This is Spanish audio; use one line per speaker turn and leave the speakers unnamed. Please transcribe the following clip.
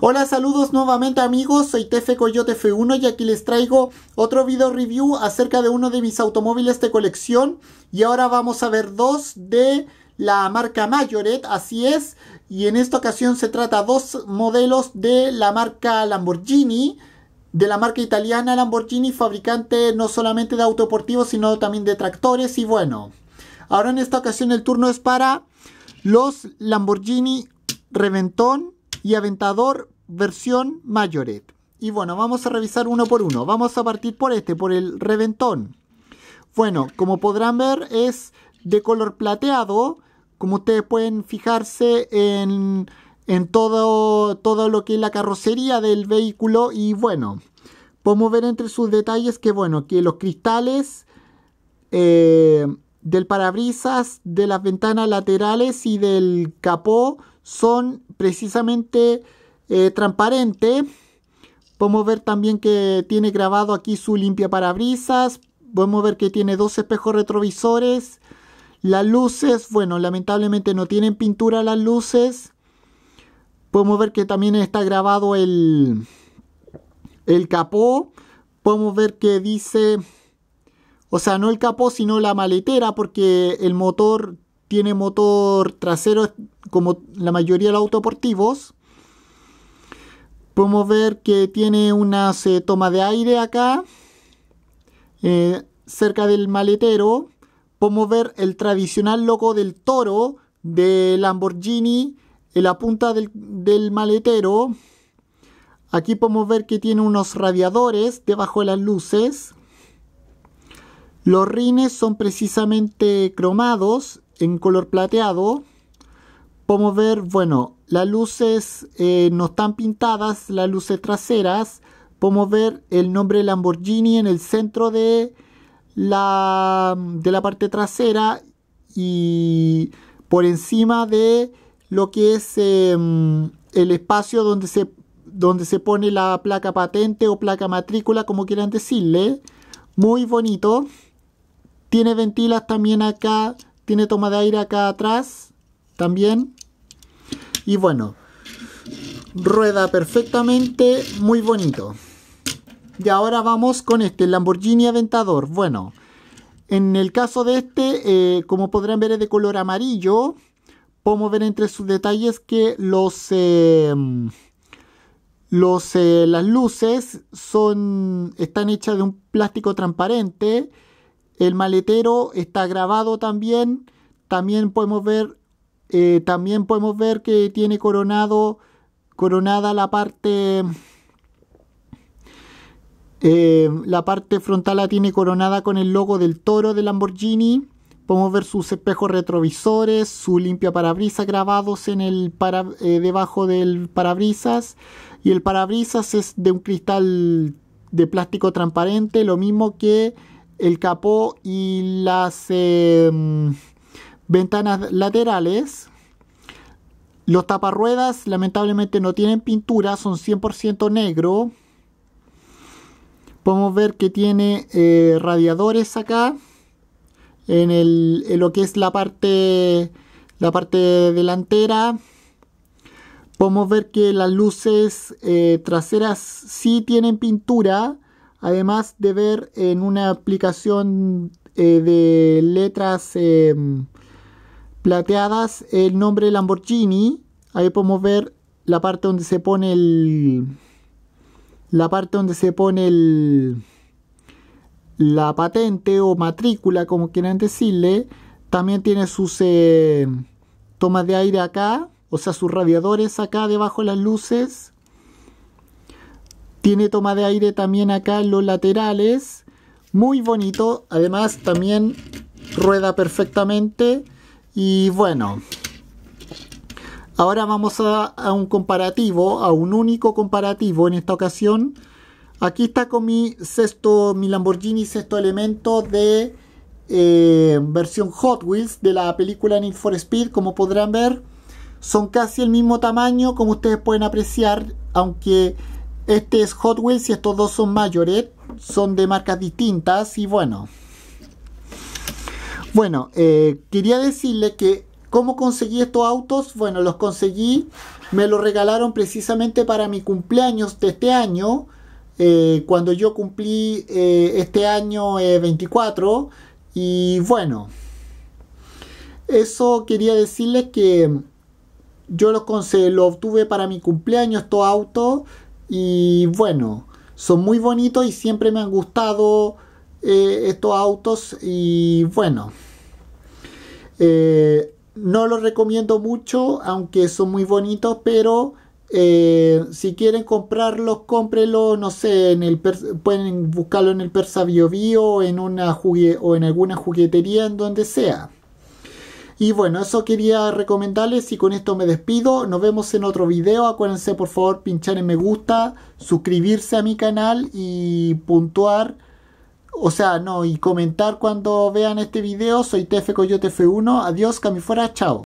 Hola, saludos nuevamente amigos, soy Tefe Coyote F1 y aquí les traigo otro video review acerca de uno de mis automóviles de colección y ahora vamos a ver dos de la marca Mayoret, así es, y en esta ocasión se trata dos modelos de la marca Lamborghini, de la marca italiana Lamborghini, fabricante no solamente de autoportivos sino también de tractores y bueno, ahora en esta ocasión el turno es para los Lamborghini Reventón y Aventador versión Mayoret. Y bueno, vamos a revisar uno por uno. Vamos a partir por este, por el reventón. Bueno, como podrán ver es de color plateado. Como ustedes pueden fijarse en, todo, todo lo que es la carrocería del vehículo. Y bueno, podemos ver entre sus detalles que bueno, que los cristales... Eh, del parabrisas, de las ventanas laterales y del capó son precisamente eh, transparente transparentes. Podemos ver también que tiene grabado aquí su limpia parabrisas. Podemos ver que tiene dos espejos retrovisores. Las luces, bueno, lamentablemente no tienen pintura las luces. Podemos ver que también está grabado el, el capó. Podemos ver que dice o sea, no el capó, sino la maletera, porque el motor tiene motor trasero como la mayoría de los autoportivos. Podemos ver que tiene una toma de aire acá, eh, cerca del maletero. Podemos ver el tradicional logo del toro de Lamborghini en la punta del maletero. Aquí podemos ver que tiene unos radiadores debajo de las luces. Los rines son precisamente cromados en color plateado. Podemos ver, bueno, las luces eh, no están pintadas, las luces traseras. Podemos ver el nombre Lamborghini en el centro de la, de la parte trasera y por encima de lo que es em, el espacio donde se, donde se pone la placa patente o placa matrícula, como quieran decirle. Muy bonito. Tiene ventilas también acá, tiene toma de aire acá atrás también. Y bueno, rueda perfectamente, muy bonito. Y ahora vamos con este Lamborghini Aventador. Bueno, en el caso de este, eh, como podrán ver es de color amarillo. Podemos ver entre sus detalles que los, eh, los eh, las luces son, están hechas de un plástico transparente el maletero está grabado también. También podemos ver, eh, también podemos ver que tiene coronado, coronada la parte, eh, la parte frontal la tiene coronada con el logo del toro de Lamborghini. Podemos ver sus espejos retrovisores, su limpia parabrisas grabados en el eh, debajo del parabrisas. Y el parabrisas es de un cristal de plástico transparente, lo mismo que el capó y las em, ventanas laterales. Los taparruedas lamentablemente no tienen pintura, son 100% negro. Podemos ver que tiene eh, radiadores acá en, lo que es la parte, la parte delantera. Podemos ver que las luces eh, traseras sí tienen pintura además de ver en una aplicación eh, de letras em, plateadas el nombre Lamborghini, ahí podemos ver la parte donde se pone el la parte donde se pone el la patente o matrícula como quieran decirle también tiene sus em, tomas de aire acá o sea sus radiadores acá debajo de las luces tiene toma de aire también acá en los laterales. Muy bonito. Además también rueda perfectamente. Y bueno. Ahora vamos a, un comparativo, a un único comparativo en esta ocasión. Aquí está con mi sexto, mi Lamborghini sexto elemento de eh, versión Hot Wheels de la película Need for Speed, como podrán ver. Son casi el mismo tamaño, como ustedes pueden apreciar, aunque este es Hot Wheels y estos dos son Mayoret. Son de marcas distintas y bueno. Bueno, eh, quería decirle que ¿Cómo conseguí estos autos? Bueno, los conseguí, me los regalaron precisamente para mi cumpleaños de este año, eh, cuando yo cumplí eh, este año 24. Y bueno, eso quería decirles que yo los, lo obtuve para mi cumpleaños estos autos. Y bueno, son muy bonitos y siempre me han gustado eh, estos autos. Y bueno, eh, no los recomiendo mucho, aunque son muy bonitos, pero eh, si quieren comprarlos, cómprenlo, no sé, en el pueden buscarlo en el Persa Bio en una o en alguna juguetería, en donde sea. Y bueno, eso quería recomendarles y con esto me despido. Nos vemos en otro video. Acuérdense por favor pinchar en me gusta, suscribirse a mi canal y puntuar. O sea, no, y comentar cuando vean este video. Soy TF Coyote F1. Adiós, cami fuera, chao.